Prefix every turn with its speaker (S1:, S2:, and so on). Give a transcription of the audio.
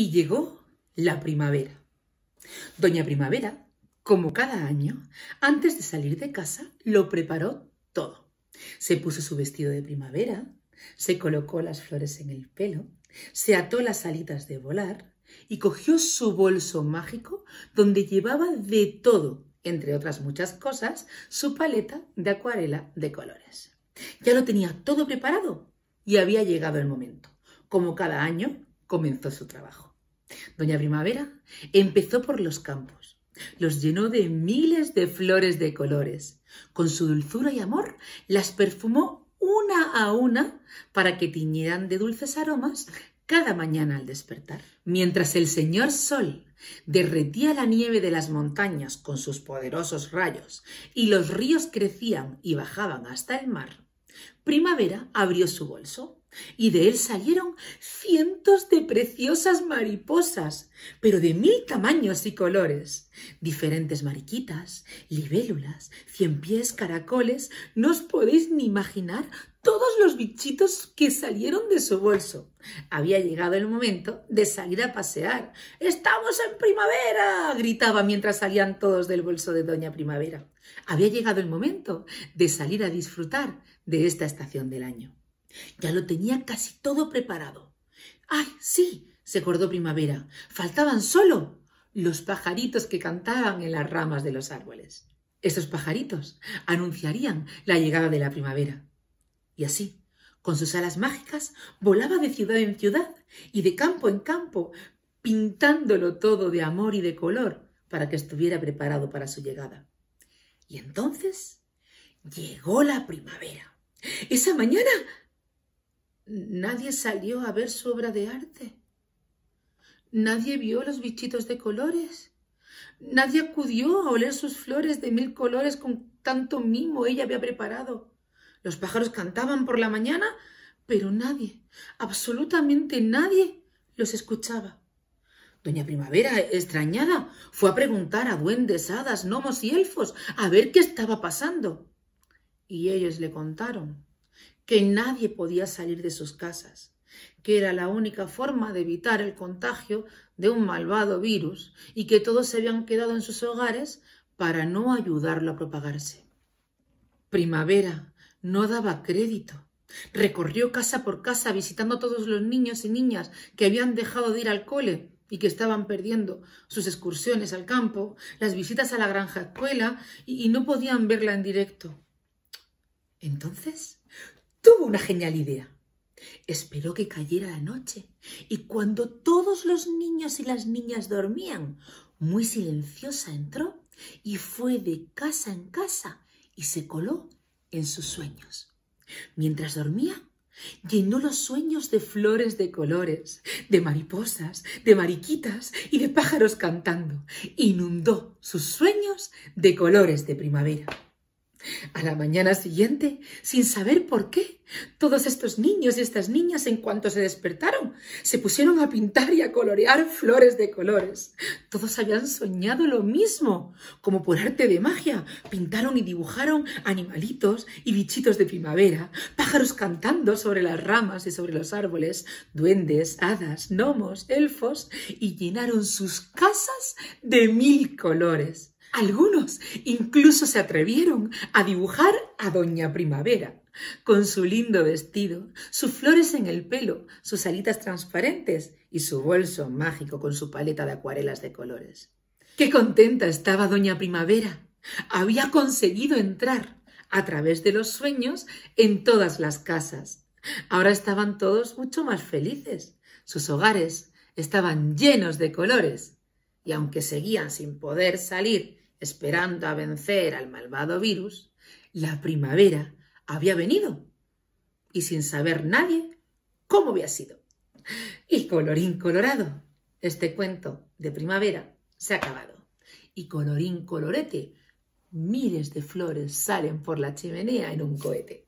S1: Y llegó la primavera. Doña Primavera, como cada año, antes de salir de casa, lo preparó todo. Se puso su vestido de primavera, se colocó las flores en el pelo, se ató las alitas de volar y cogió su bolso mágico donde llevaba de todo, entre otras muchas cosas, su paleta de acuarela de colores. Ya lo tenía todo preparado y había llegado el momento. Como cada año, comenzó su trabajo. Doña Primavera empezó por los campos, los llenó de miles de flores de colores. Con su dulzura y amor las perfumó una a una para que tiñeran de dulces aromas cada mañana al despertar. Mientras el señor Sol derretía la nieve de las montañas con sus poderosos rayos y los ríos crecían y bajaban hasta el mar, Primavera abrió su bolso y de él salieron cientos de preciosas mariposas, pero de mil tamaños y colores. Diferentes mariquitas, libélulas, cien pies caracoles, no os podéis ni imaginar todos los bichitos que salieron de su bolso. Había llegado el momento de salir a pasear. ¡Estamos en primavera! gritaba mientras salían todos del bolso de Doña Primavera. Había llegado el momento de salir a disfrutar de esta estación del año. Ya lo tenía casi todo preparado. ¡Ay, sí! se acordó Primavera. Faltaban solo los pajaritos que cantaban en las ramas de los árboles. Estos pajaritos anunciarían la llegada de la primavera. Y así, con sus alas mágicas, volaba de ciudad en ciudad y de campo en campo, pintándolo todo de amor y de color para que estuviera preparado para su llegada. Y entonces llegó la primavera. Esa mañana Nadie salió a ver su obra de arte. Nadie vio los bichitos de colores. Nadie acudió a oler sus flores de mil colores con tanto mimo ella había preparado. Los pájaros cantaban por la mañana, pero nadie, absolutamente nadie, los escuchaba. Doña Primavera, extrañada, fue a preguntar a duendes, hadas, gnomos y elfos a ver qué estaba pasando. Y ellos le contaron que nadie podía salir de sus casas, que era la única forma de evitar el contagio de un malvado virus y que todos se habían quedado en sus hogares para no ayudarlo a propagarse. Primavera no daba crédito. Recorrió casa por casa visitando a todos los niños y niñas que habían dejado de ir al cole y que estaban perdiendo sus excursiones al campo, las visitas a la granja escuela y, y no podían verla en directo. Entonces, tuvo una genial idea. Esperó que cayera la noche y cuando todos los niños y las niñas dormían, muy silenciosa entró y fue de casa en casa y se coló en sus sueños. Mientras dormía, llenó los sueños de flores de colores, de mariposas, de mariquitas y de pájaros cantando. Inundó sus sueños de colores de primavera. A la mañana siguiente, sin saber por qué, todos estos niños y estas niñas, en cuanto se despertaron, se pusieron a pintar y a colorear flores de colores. Todos habían soñado lo mismo. Como por arte de magia, pintaron y dibujaron animalitos y bichitos de primavera, pájaros cantando sobre las ramas y sobre los árboles, duendes, hadas, gnomos, elfos, y llenaron sus casas de mil colores. Algunos incluso se atrevieron a dibujar a Doña Primavera, con su lindo vestido, sus flores en el pelo, sus alitas transparentes y su bolso mágico con su paleta de acuarelas de colores. Qué contenta estaba Doña Primavera. Había conseguido entrar a través de los sueños en todas las casas. Ahora estaban todos mucho más felices. Sus hogares estaban llenos de colores y aunque seguían sin poder salir esperando a vencer al malvado virus, la primavera había venido y sin saber nadie cómo había sido. Y colorín colorado, este cuento de primavera se ha acabado. Y colorín colorete, miles de flores salen por la chimenea en un cohete.